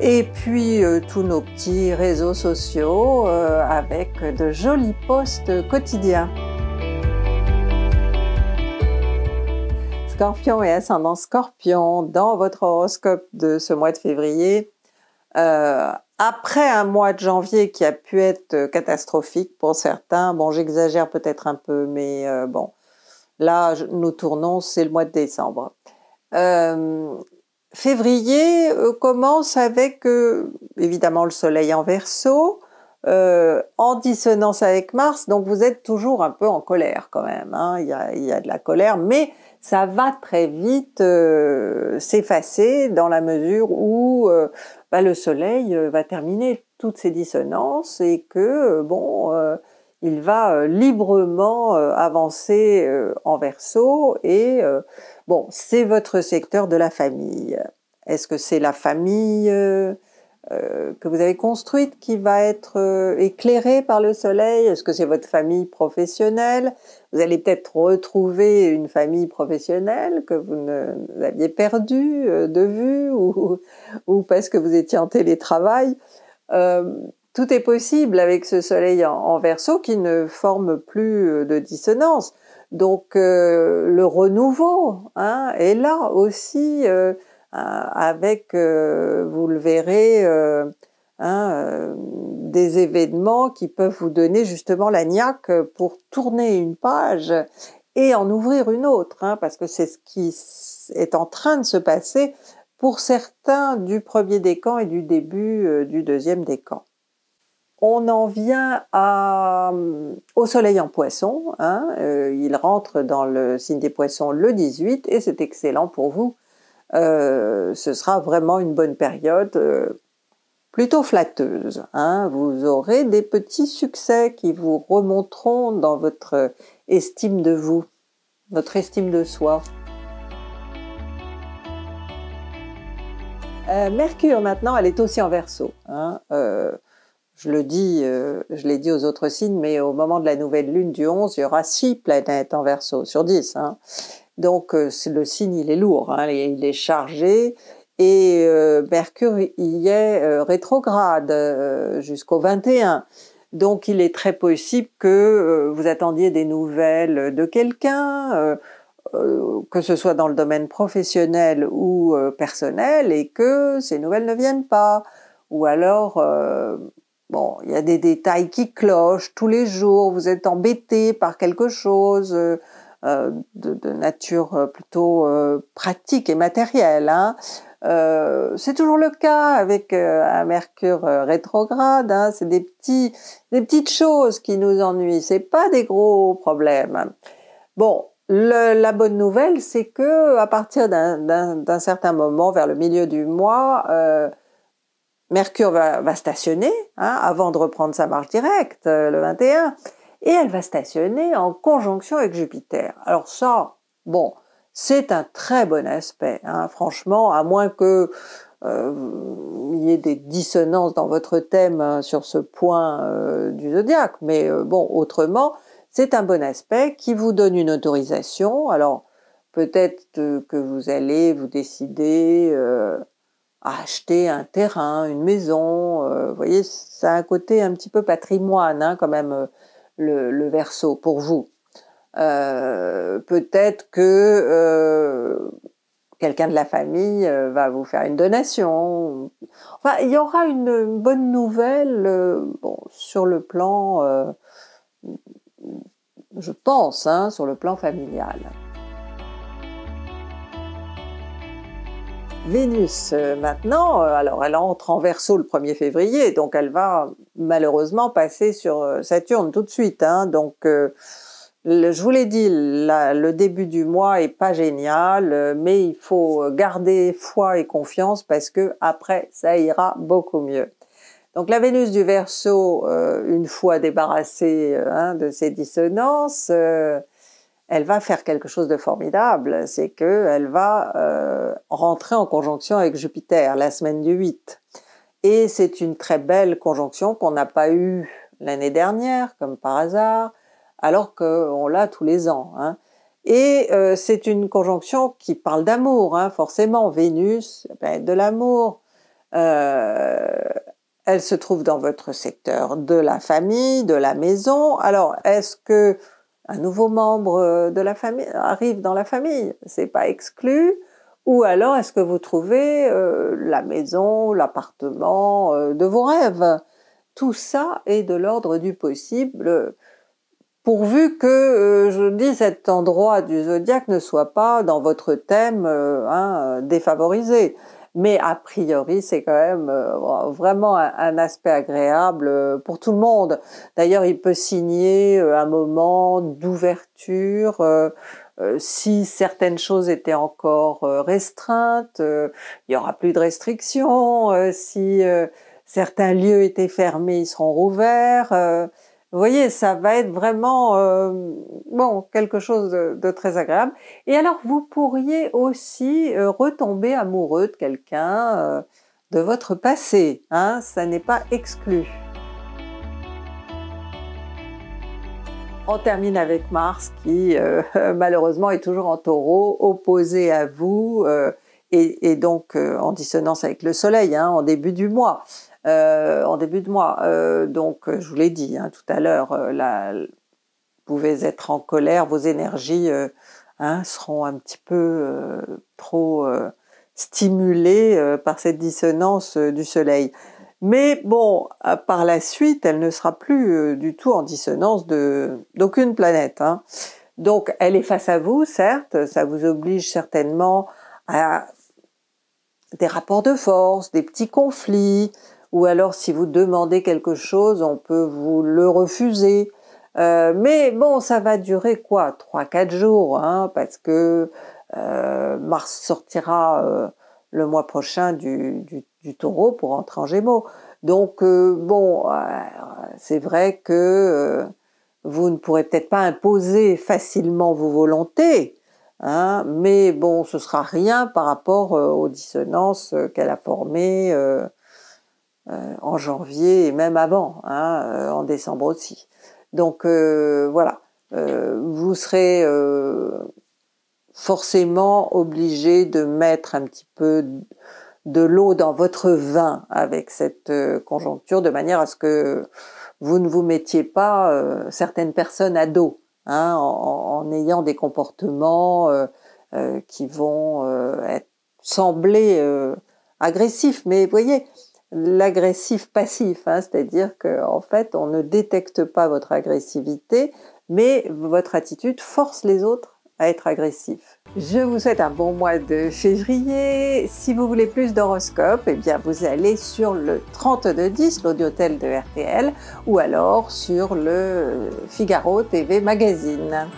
et puis euh, tous nos petits réseaux sociaux euh, avec de jolis posts quotidiens. Scorpion et ascendant Scorpion, dans votre horoscope de ce mois de février, euh, après un mois de janvier qui a pu être catastrophique pour certains, bon j'exagère peut-être un peu, mais bon, là nous tournons, c'est le mois de décembre. Euh, février euh, commence avec euh, évidemment le soleil en verso, euh, en dissonance avec Mars, donc vous êtes toujours un peu en colère quand même, hein. il, y a, y a, de la colère, mais ça va très vite s'effacer dans la mesure où bah, le Soleil va terminer toutes ces dissonances et que, bon, il va euh, librement euh, avancer euh, en verso et bon, c'est votre secteur de la famille. Est-ce que c'est la famille que vous avez construite qui va être éclairée par le soleil Est-ce que c'est votre famille professionnelle Vous allez peut-être retrouver une famille professionnelle que vous, ne, aviez perdue de vue ou, parce que vous étiez en télétravail. Tout est possible avec ce soleil en, verso qui ne forme plus euh, de dissonance. Donc euh, le renouveau hein, est là aussi euh, avec, vous le verrez, hein, des événements qui peuvent vous donner justement la niaque pour tourner une page et en ouvrir une autre, hein, parce que c'est ce qui est en train de se passer pour certains du premier décan et du début du deuxième décan on en vient euh, au soleil en poisson. Hein, euh, il rentre dans le signe des poissons le 18 et c'est excellent pour vous. Euh, ce sera vraiment une bonne période plutôt flatteuse. Hein. vous aurez des petits succès qui vous remonteront dans votre estime de vous, votre estime de soi. Mercure maintenant, elle est aussi en verso. Hein, je le dis, euh, je l'ai dit aux autres signes, mais au moment de la nouvelle lune du 11, il y aura 6 planètes en verso sur 10. Hein. Donc euh, le signe, il est lourd, hein, il est chargé. Et euh, Mercure y est rétrograde jusqu'au 21. Donc il est très possible que vous attendiez des nouvelles de quelqu'un, que ce soit dans le domaine professionnel ou personnel, et que ces nouvelles ne viennent pas ou alors Bon, il y a des détails qui clochent tous les jours, vous êtes embêté par quelque chose euh, euh, de, nature euh, plutôt pratique et matérielle. Hein. c'est toujours le cas avec un Mercure rétrograde. Hein. c'est des petits, des petites choses qui nous ennuient. C'est pas des gros problèmes. Bon, la bonne nouvelle, c'est que à partir d'un certain moment, vers le milieu du mois, Mercure va, stationner hein, avant de reprendre sa marche directe euh, le 21, et elle va stationner en conjonction avec Jupiter. Alors ça, bon, c'est un très bon aspect, hein, franchement, à moins que euh, il y ait des dissonances dans votre thème hein, sur ce point euh, du zodiaque, mais euh, bon, autrement, c'est un bon aspect qui vous donne une autorisation. Alors peut-être que vous allez vous décider acheter un terrain, une maison. Euh, vous voyez, ça a un côté un petit peu patrimoine hein, quand même, euh, le, verso pour vous. Euh, peut-être que quelqu'un de la famille va vous faire une donation. Enfin, il y aura une, bonne nouvelle sur le plan, je pense, hein, sur le plan familial. Vénus, euh, maintenant, euh, alors elle entre en verso le 1er février, donc elle va malheureusement passer sur euh, Saturne tout de suite. Hein. donc, je vous l'ai dit, le début du mois est pas génial, mais il faut garder foi et confiance parce que après, ça ira beaucoup mieux. Donc la Vénus du Verseau, une fois débarrassée hein, de ses dissonances, elle va faire quelque chose de formidable, c'est qu'elle va euh, rentrer en conjonction avec Jupiter la semaine du 8. Et c'est une très belle conjonction qu'on n'a pas eue l'année dernière, comme par hasard, alors qu'on l'a tous les ans. Hein. Et euh, c'est une conjonction qui parle d'amour, hein, forcément. Vénus, ben, de l'amour. Euh, elle se trouve dans votre secteur de la famille, de la maison. Alors, est-ce que un nouveau membre euh, de la famille arrive dans la famille, c'est pas exclu. Ou alors est-ce que vous trouvez euh, la maison, l'appartement euh, de vos rêves Tout ça est de l'ordre du possible, pourvu que je dis cet endroit du zodiaque ne soit pas dans votre thème hein, défavorisé mais a priori, c'est quand même euh, vraiment un, aspect agréable euh, pour tout le monde. D'ailleurs, il peut signer euh, un moment d'ouverture. si certaines choses étaient encore restreintes, il y aura plus de restrictions. si certains lieux étaient fermés, ils seront rouverts. Vous voyez, ça va être vraiment euh, bon quelque chose de, très agréable. Et alors, vous pourriez aussi euh, retomber amoureux de quelqu'un euh, de votre passé. Hein, ça n'est pas exclu. On termine avec Mars qui malheureusement est toujours en taureau, opposé à vous et, donc en dissonance avec le Soleil hein, en début du mois. Euh, en début de mois. Euh, donc, euh, je vous l'ai dit hein, tout à l'heure, vous pouvez être en colère, vos énergies hein, seront un petit peu trop stimulées par cette dissonance du Soleil. Mais bon, par la suite, elle ne sera plus du tout en dissonance d'aucune planète. Hein. Donc, elle est face à vous, certes, ça vous oblige certainement à des rapports de force, des petits conflits, ou alors si vous demandez quelque chose, on peut vous le refuser. Euh, mais bon, ça va durer quoi 3-4 jours, hein, parce que euh, Mars sortira euh, le mois prochain du, taureau pour entrer en gémeaux. Donc bon, c'est vrai que vous ne pourrez peut-être pas imposer facilement vos volontés, hein, mais bon, ce sera rien par rapport aux dissonances qu'elle a formées euh, en janvier et même avant, hein, euh, en décembre aussi. Donc euh, voilà, vous serez forcément obligé de mettre un petit peu de l'eau dans votre vin avec cette conjoncture de manière à ce que vous ne vous mettiez pas certaines personnes à dos hein, en, ayant des comportements qui vont sembler agressifs. Mais voyez, l'agressif passif, hein, c'est-à-dire qu'en en fait on ne détecte pas votre agressivité, mais votre attitude force les autres à être agressifs. Je vous souhaite un bon mois de février. Si vous voulez plus d'horoscopes, eh bien vous allez sur le 3210, l'audiotel de RTL, ou alors sur le Figaro TV Magazine.